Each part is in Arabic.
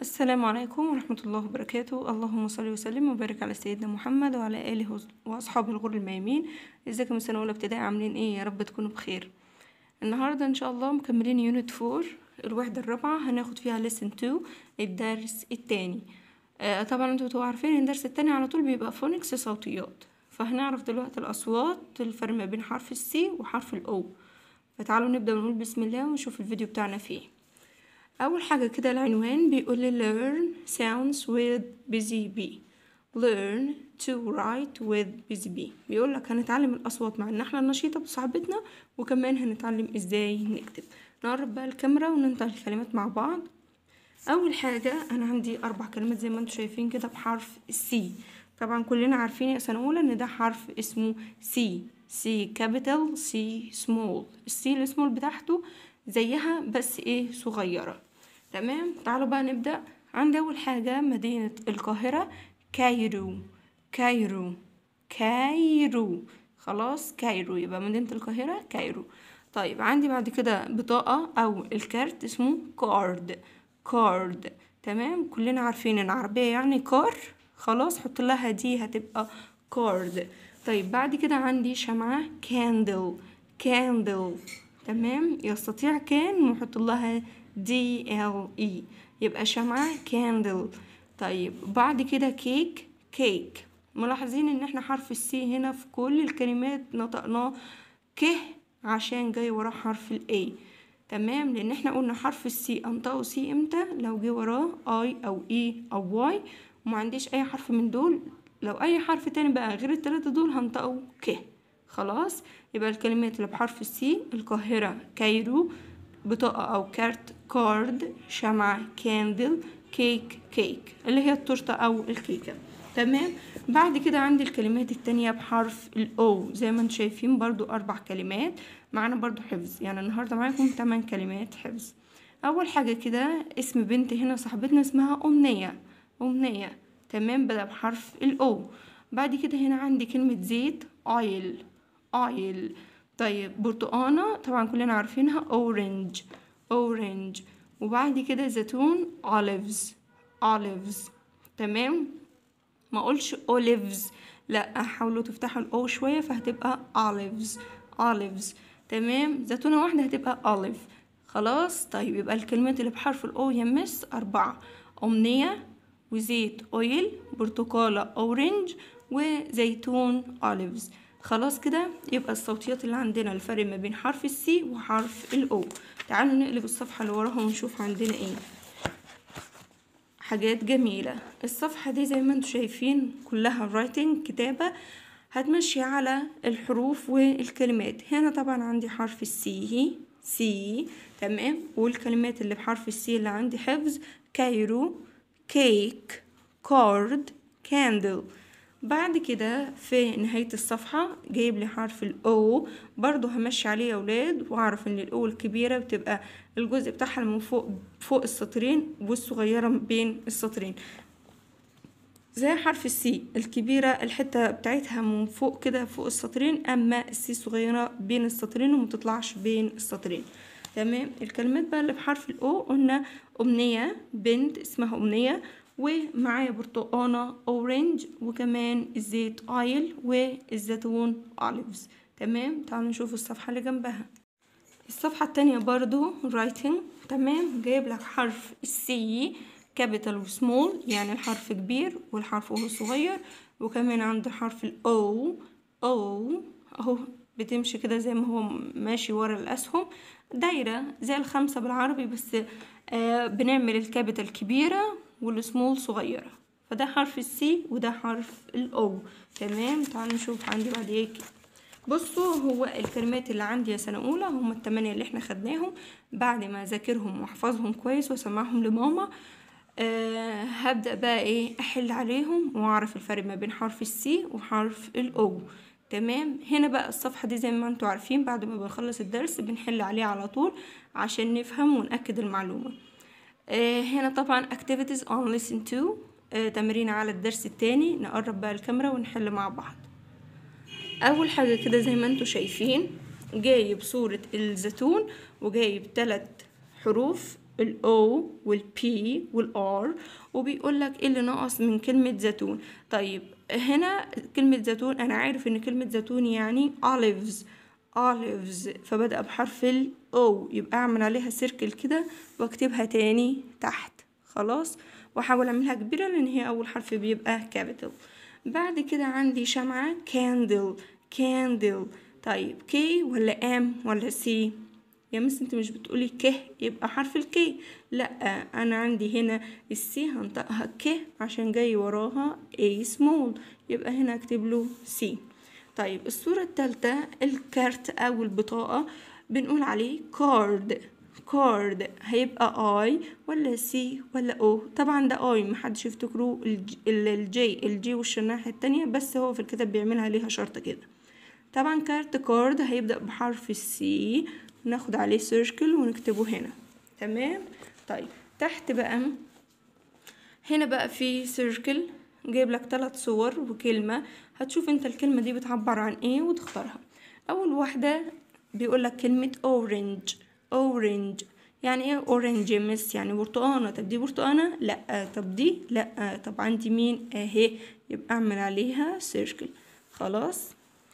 السلام عليكم ورحمة الله وبركاته اللهم صل وسلم وبارك على سيدنا محمد وعلى آله وأصحاب الغر الميامين ازيكم من سنة أولى ابتدائي عاملين ايه يا رب تكونوا بخير النهاردة ان شاء الله مكملين يونت فور الوحدة الرابعة هناخد فيها لسن تو الدرس التاني آه طبعا انتوا بتبقوا عارفين ان الدرس التاني على طول بيبقى فونكس صوتيات فهنعرف دلوقتي الأصوات الفرق ما بين حرف السي وحرف الأو فتعالوا نبدأ ونقول بسم الله ونشوف الفيديو بتاعنا فيه اول حاجه كده العنوان بيقول لي learn sounds with busy bee learn to write with busy bee بيقول لك هنتعلم الاصوات مع النحله النشيطه بصعبتنا وكمان هنتعلم ازاي نكتب نقرب بقى الكاميرا وننطق الكلمات مع بعض اول حاجه انا عندي اربع كلمات زي ما انتم شايفين كده بحرف سي طبعا كلنا عارفين يا سنه اولى ان ده حرف اسمه سي سي كابيتال سي سمول السي السمول بتاعته زيها بس ايه صغيره تمام تعالوا بقى نبدأ عند أول حاجة مدينة القاهرة كايرو كايرو كايرو خلاص كايرو يبقى مدينة القاهرة كايرو طيب عندي بعد كده بطاقة أو الكارت اسمه كارد كارد تمام كلنا عارفين العربية يعني كار خلاص حط لها دي هتبقى كارد طيب بعد كده عندي شمعة كاندل كاندل تمام يستطيع كان نحط لها دي ال اي يبقى شمعة كاندل طيب بعد كده كيك كيك ملاحظين ان احنا حرف السي هنا في كل الكلمات نطقناه ك عشان جاي وراه حرف الاي تمام لان احنا قلنا حرف السي انطقه سي امتى لو جه وراه اي او اي e او واي وما عنديش اي حرف من دول لو اي حرف تاني بقى غير التلاتة دول هنطقه ك خلاص يبقى الكلمات اللي بحرف السي القاهرة كايرو بطاقة أو كارت كارد شمعة كاندل كيك كيك اللي هي التورتة أو الكيكة تمام بعد كده عندي الكلمات التانية بحرف الأو زي ما انتم شايفين برضو أربع كلمات معانا برضو حفظ يعني النهاردة معاكم تمن كلمات حفظ أول حاجة كده اسم بنت هنا صاحبتنا اسمها أمنية أمنية تمام بدأ بحرف الأو بعد كده هنا عندي كلمة زيت أويل أويل طيب برتقانة طبعا كلنا عارفينها أورنج أورنج وبعد كده زيتون أوليفز أوليفز تمام ما اقولش أوليفز لا حاولوا تفتحوا الاو شوية فهتبقى أوليفز أوليفز تمام زيتونة واحدة هتبقى أوليف خلاص طيب يبقى الكلمات اللي بحرف الاو يا مس اربعة امنية وزيت اويل برتقالة اورنج وزيتون أوليفز خلاص كده يبقى الصوتيات اللي عندنا الفرق ما بين حرف السي وحرف الاو تعالوا نقلب الصفحة اللي وراها ونشوف عندنا ايه حاجات جميلة الصفحة دي زي ما انتم شايفين كلها رايتنج كتابة هتمشي على الحروف والكلمات هنا طبعا عندي حرف السي سي تمام والكلمات اللي بحرف السي اللي عندي حفظ كايرو كيك كارد كاندل بعد كده في نهاية الصفحة جايب لي حرف الأو برضو همشي عليه يا ولاد وأعرف إن الأو الكبيرة بتبقى الجزء بتاعها من فوق فوق السطرين والصغيرة بين السطرين زي حرف السي الكبيرة الحتة بتاعتها من فوق كده فوق السطرين أما السي صغيرة بين السطرين ومتطلعش بين السطرين تمام الكلمات بقى اللي بحرف الأو قلنا أمنية بنت اسمها أمنية ومعايا برتقانة أورنج وكمان الزيت أيل والزيتون أوليفز تمام تعالوا نشوف الصفحة اللي جنبها الصفحة التانية برضو رايتنج تمام جايب لك حرف السي كابيتال وسمول يعني الحرف كبير والحرف هو صغير وكمان عند حرف الاو او اهو بتمشي كده زي ما هو ماشي ورا الاسهم دايرة زي الخمسة بالعربي بس آه بنعمل الكابيتال كبيرة والسمول صغيرة فده حرف السي وده حرف الاو تمام تعالوا نشوف عندي بعد ايه بصوا هو الكلمات اللي عندي يا سنة أولى هم التمانية اللي احنا خدناهم بعد ما أذاكرهم وأحفظهم كويس وأسمعهم لماما أه هبدأ بقى إيه أحل عليهم وأعرف الفرق ما بين حرف السي وحرف الأو تمام هنا بقى الصفحة دي زي ما انتوا عارفين بعد ما بنخلص الدرس بنحل عليه على طول عشان نفهم ونأكد المعلومة آه، هنا طبعا activities on listen to آه، تمرين على الدرس التاني نقرب بقى الكاميرا ونحل مع بعض اول حاجة كده زي ما انتوا شايفين جايب صورة الزيتون وجايب ثلاث حروف ال-O وال-P وال-R وبيقولك ايه اللي ناقص من كلمة زيتون طيب هنا كلمة زيتون انا عارف ان كلمة زيتون يعني olives olives فبدأ بحرف ال او يبقى اعمل عليها سيركل كده واكتبها تاني تحت خلاص واحاول اعملها كبيره لان هي اول حرف بيبقى كابيتال بعد كده عندي شمعه كاندل كاندل طيب كي ولا ام ولا سي يا مس انت مش بتقولي ك يبقى حرف الكي لا انا عندي هنا السي هنطقها ك عشان جاي وراها اي سمول يبقى هنا اكتب له سي طيب الصورة التالتة الكارت او البطاقة بنقول عليه كارد كارد هيبقى اي ولا سي ولا او طبعا ده اي محدش يفتكره الجي الجي وش الناحيه التانية بس هو في الكتاب بيعملها ليها شرطة كده طبعا كارت كارد هيبدا بحرف السي ناخد عليه سيركل ونكتبه هنا تمام طيب تحت بقى هنا بقى في سيركل جايب لك ثلاث صور وكلمه هتشوف انت الكلمه دي بتعبر عن ايه وتختارها اول واحده بيقول لك كلمة أورنج أورنج يعني ايه اورنج مس يعني برتقانة طب دي برتقانة لا طب دي لا طب عندي مين اهي يبقى اعمل عليها سيركل خلاص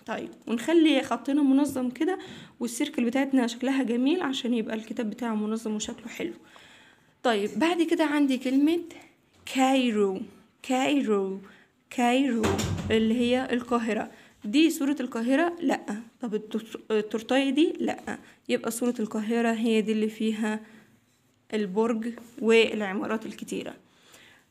طيب ونخلي خطنا منظم كده والسيركل بتاعتنا شكلها جميل عشان يبقى الكتاب بتاعه منظم وشكله حلو طيب بعد كده عندي كلمة كايرو كايرو كايرو اللي هي القاهرة دي صورة القاهرة لأ طب التورتاية دي لأ يبقى صورة القاهرة هي دي اللي فيها البرج والعمارات الكتيرة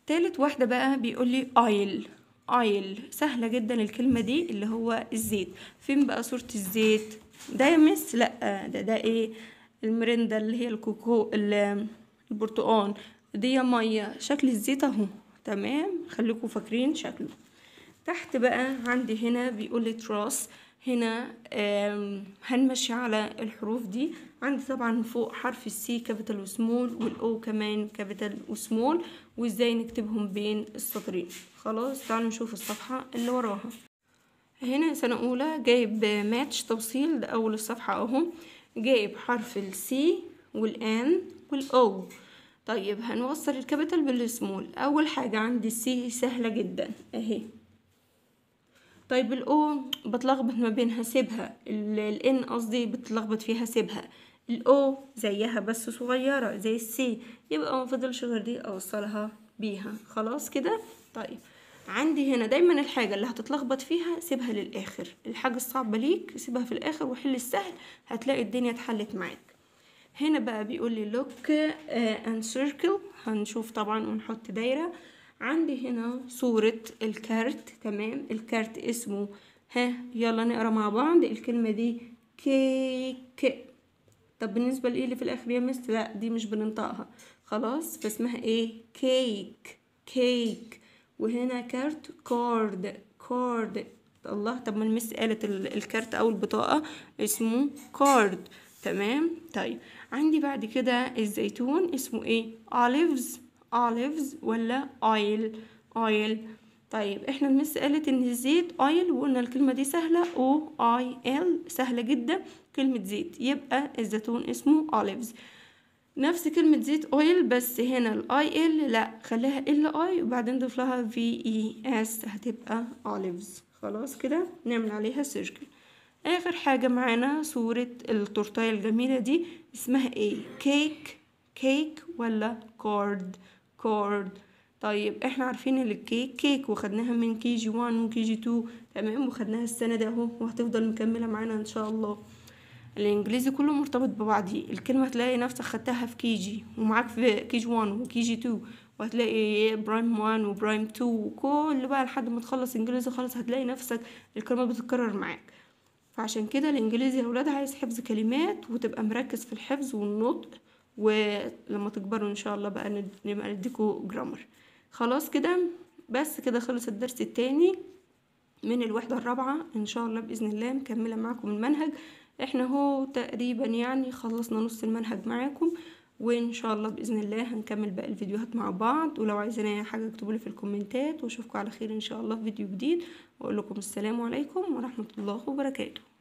تالت واحدة بقى بيقولي آيل آيل سهلة جدا الكلمة دي اللي هو الزيت فين بقى صورة الزيت ده يا مس لأ ده ده ايه المريندا اللي هي الكوكو البرتقان دي مية شكل الزيت اهو تمام خليكم فاكرين شكله تحت بقى عندي هنا بيقول لي تراس هنا هنمشي على الحروف دي عندي طبعا فوق حرف السي كابيتال وسمول والاو كمان كابيتال وسمول وازاي نكتبهم بين السطرين خلاص تعالوا نشوف الصفحة اللي وراها هنا سنة أولى جايب ماتش توصيل ده اول الصفحة أهو جايب حرف السي والان والاو طيب هنوصل الكابيتال بالسمول أول حاجة عندي السي سهلة جدا أهي طيب الاو بتلخبط ما بينها سيبها الان قصدي بتلخبط فيها سيبها الاو زيها بس صغيره زي السي يبقى ما فضلش غير دي اوصلها بيها خلاص كده طيب عندي هنا دايما الحاجة اللي هتتلخبط فيها سيبها للآخر الحاجة الصعبة ليك سيبها في الآخر وحل السهل هتلاقي الدنيا اتحلت معاك هنا بقى بيقول لي لوك ان سيركل هنشوف طبعا ونحط دايرة عندي هنا صورة الكارت تمام الكارت اسمه ها يلا نقرا مع بعض الكلمة دي كيك طب بالنسبة لإيه اللي في الآخر يا مس لا دي مش بننطقها خلاص فاسمها إيه كيك كيك وهنا كارت كارد كارد الله طب ما المس قالت الكارت أو البطاقة اسمه كارد تمام طيب عندي بعد كده الزيتون اسمه إيه أوليفز olives ولا oil oil طيب احنا الناس قالت ان الزيت oil وقلنا الكلمة دي سهلة او i l سهلة جدا كلمة زيت يبقى الزيتون اسمه olives نفس كلمة زيت اويل بس هنا الاي ال لا خليها ال اي وبعدين ضيف لها في اي اس هتبقى اوليفز خلاص كده نعمل عليها سيركل اخر حاجة معانا صورة التورتاية الجميلة دي اسمها ايه كيك كيك ولا كورد كورد طيب احنا عارفين ان الكيك كيك وخدناها من كي جي 1 وكي جي 2 تمام وخدناها السنه ده اهو وهتفضل مكمله معانا ان شاء الله الانجليزي كله مرتبط ببعضه الكلمه تلاقي نفسك خدتها في كي جي ومعاك في كي جي 1 وكي جي 2 وهتلاقي برايم 1 وبرايم 2 وكل بقى لحد ما تخلص انجليزي خالص هتلاقي نفسك الكلمه بتتكرر معاك فعشان كده الانجليزي يا اولاد عايز حفظ كلمات وتبقى مركز في الحفظ والنطق ولما تكبروا ان شاء الله بقى نبقى نديكوا جرامر خلاص كده بس كده خلص الدرس التاني من الوحدة الرابعة ان شاء الله بإذن الله مكملة معاكم المنهج احنا هو تقريبا يعني خلصنا نص المنهج معاكم وان شاء الله باذن الله هنكمل باقي الفيديوهات مع بعض ولو عايزين اي حاجه اكتبوا لي في الكومنتات واشوفكم على خير ان شاء الله في فيديو جديد واقول لكم السلام عليكم ورحمه الله وبركاته